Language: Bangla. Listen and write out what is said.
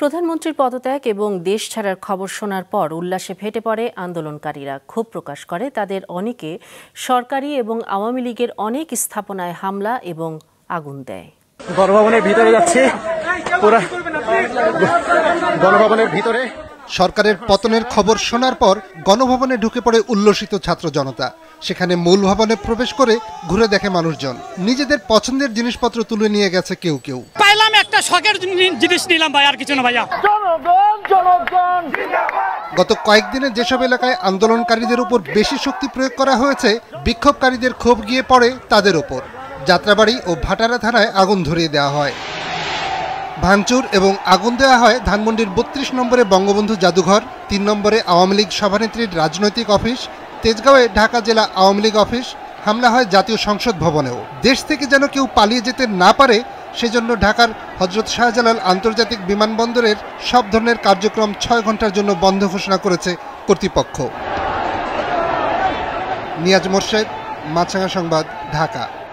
প্রধানমন্ত্রীর পদত্যাগ এবং দেশ ছাড়ার খবর শোনার পর উল্লাসে ফেটে পড়ে আন্দোলনকারীরা ক্ষোভ প্রকাশ করে তাদের অনেকে সরকারি এবং আওয়ামী লীগের অনেক স্থাপনায় হামলা এবং আগুন দেয় গণভবনের ভিতরে যাচ্ছে গণভবনের ভিতরে সরকারের পতনের খবর শোনার পর গণভবনে ঢুকে পড়ে উল্লসিত ছাত্র জনতা সেখানে মূল ভবনে প্রবেশ করে ঘুরে দেখে মানুষজন নিজেদের পছন্দের জিনিসপত্র তুলে নিয়ে গেছে কেউ কেউ পাইলাম একটা শখের জিনিস নিলাম ভাই আর কিছু না ভাইয়া গত কয়েকদিনে যেসব এলাকায় আন্দোলনকারীদের উপর বেশি শক্তি প্রয়োগ করা হয়েছে বিক্ষোভকারীদের ক্ষোভ গিয়ে পড়ে তাদের ওপর যাত্রাবাড়ি ও ভাটারা থানায় আগুন ধরিয়ে দেওয়া হয় ভাঙচুর এবং আগুন দেওয়া হয় ধানমন্ডির বত্রিশ নম্বরে বঙ্গবন্ধু জাদুঘর তিন নম্বরে আওয়ামী লীগ সভানেত্রীর রাজনৈতিক অফিস তেজগাঁওয়ে ঢাকা জেলা আওয়ামী লীগ অফিস হামলা হয় জাতীয় সংসদ ভবনেও দেশ থেকে যেন কেউ পালিয়ে যেতে না পারে সেজন্য ঢাকার হজরত শাহজালাল আন্তর্জাতিক বিমানবন্দরের সব ধরনের কার্যক্রম ছয় ঘন্টার জন্য বন্ধ ঘোষণা করেছে কর্তৃপক্ষ নিয়াজ মোর্শেদ মাছাঙ্গা সংবাদ ঢাকা